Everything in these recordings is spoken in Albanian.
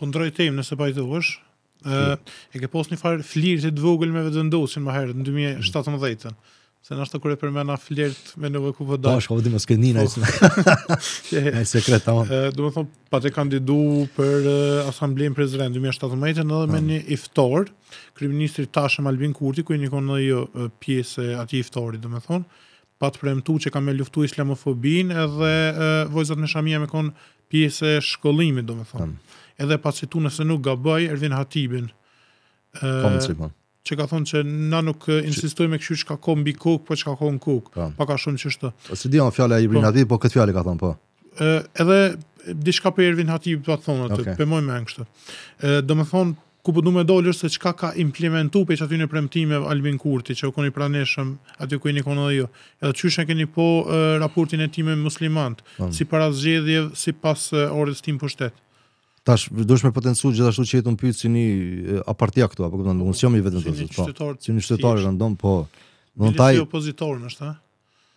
pëndroj po tim nëse pajtë uësh, Uh, hm. e ke pos një farë flirë të vogël me vëtë më herë, në 2017-ën. -hmm. Se në ashtë të e përmena flirt me në vëku vëdaj. Pashka, vëdim e s'kënina e sekret të Ë Do me thonë, pa të kandidu për uh, asamblejnë prezident në 2017 edhe -hmm. me hm. një iftor, kryeministri Tashë Malbin Kurti, ku i një konë në jo uh, pjesë ati iftori, do me thonë, pa të premtu që ka me luftu islamofobin, edhe uh, vojzat me shamija me pjesë shkollimit, do -hmm edhe pasi tu nëse nuk gaboj, Ervin hatibin. Komë po, cipa që ka thonë që na nuk insistoj me këshu që ka kohë mbi kuk, po që ka kohë në kuk, po. pa ka shumë që shtë. O po, si di onë fjale a i po këtë fjale ka thonë, po? E, edhe dishka për Ervin Hatibin, të atë thonë, okay. të pëmoj me në kështë. E, dhe me thonë, ku përdu me dollër se qka ka implementu për që aty në premtime Albin Kurti, që u koni praneshëm, aty ku i një konë dhe jo. Edhe që keni po raportin e ti me muslimant, um. si para zxedhje, si orës tim pushtet. Tash duhesh me potencu gjithashtu që jetun pyet si ni a parti ato apo kupton unë sjom i vetëm të zot po si ni shtetar që ndon po do të ai opozitor është ha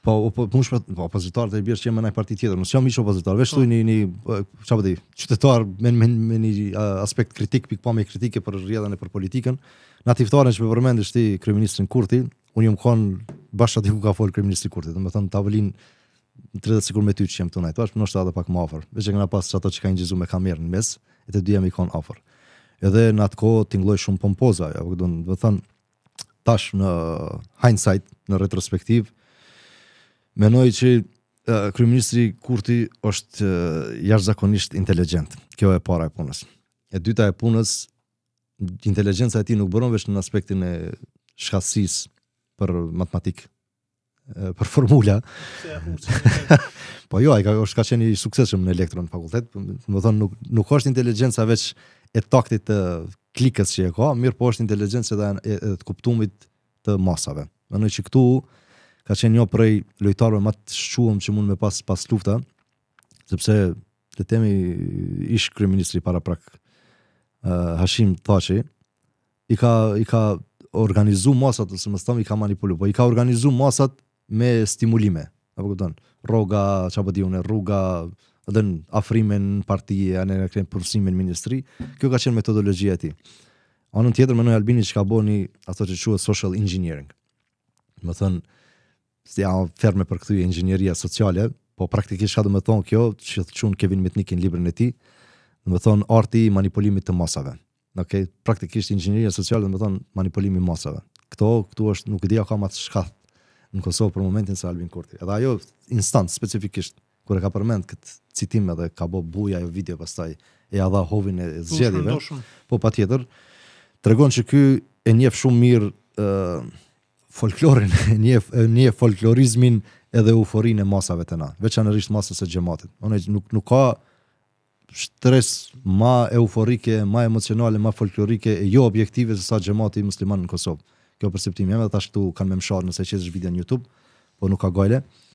po po më po opozitor të bësh që më nai parti tjetër unë sjom i opozitar, vetë shtoj ni një po, çfarë po di qytetar me me me ni aspekt kritik pikë po me kritike për rrjedhën e për politikën nati ftohen që përmendesh ti kryeministrin Kurti unë jam kon bashkë aty ku ka fol kryeministri Kurti domethënë tavolinë 30 sekur me ty që jam të nëjtë, është nështë pak më afër. veç e këna pas që ato që ka një gjizu me kamerë në mes, e të dyja më konë afër. Edhe në atë kohë t'ingloj shumë pompoza, ja, po do të dhe thënë, tash në hindsight, në retrospektiv, menoj që kryeministri Kryministri Kurti është jashtëzakonisht inteligjent. kjo e para e punës. E dyta e punës, inteligenca e ti nuk bëron veç në aspektin e shkasis për matematikë, për formula. po jo, ai ka është ka qenë i suksesshëm në elektron në fakultet, më po, thon nuk nuk ka është inteligjenca veç e taktit të klikës që e ka, mirë po është inteligjenca e, e, e të kuptumit të masave. Mendoj që këtu ka qenë një prej lojtarëve më të shquam që mund me pas pas lufta, sepse le të themi ish kryeministri para prak uh, Hashim Thaçi i ka i ka organizu masat ose më i ka manipulu, po i ka organizu masat me stimulime, apo kupton? Rroga, çapo di unë, rruga, dhën në parti e anë në krem ministri. Kjo ka qenë metodologjia e tij. Anën tjetër më nëjë Albini çka boni ato që quhet social engineering. Do thon se janë ferme për kthye inxhinieria sociale, po praktikisht ka do të thon kjo, që të çun Kevin Mitnick në librin e tij, do thon arti i manipulimit të masave. Okej, okay? praktikisht inxhinieria sociale do thon manipulimi i masave. Kto, këtu është nuk e di ka më shkath në Kosovë për momentin se Albin Kurti. Edhe ajo instant specifikisht kur e ka përmend kët citim edhe ka bë buja ajo video pastaj e ia dha hovin e zgjedhjeve. Po patjetër tregon se ky e njeh shumë mirë ë folklorin, e njeh e njeh folklorizmin edhe euforinë e masave të na, veçanërisht masës së xhamatit. Unë nuk nuk ka stres ma euforike, ma emocionale, ma folklorike e jo objektive se sa xhamati musliman në Kosovë kjo perceptimi jam dhe tash këtu kanë më mshuar nëse qesh video në YouTube, po nuk ka gojle.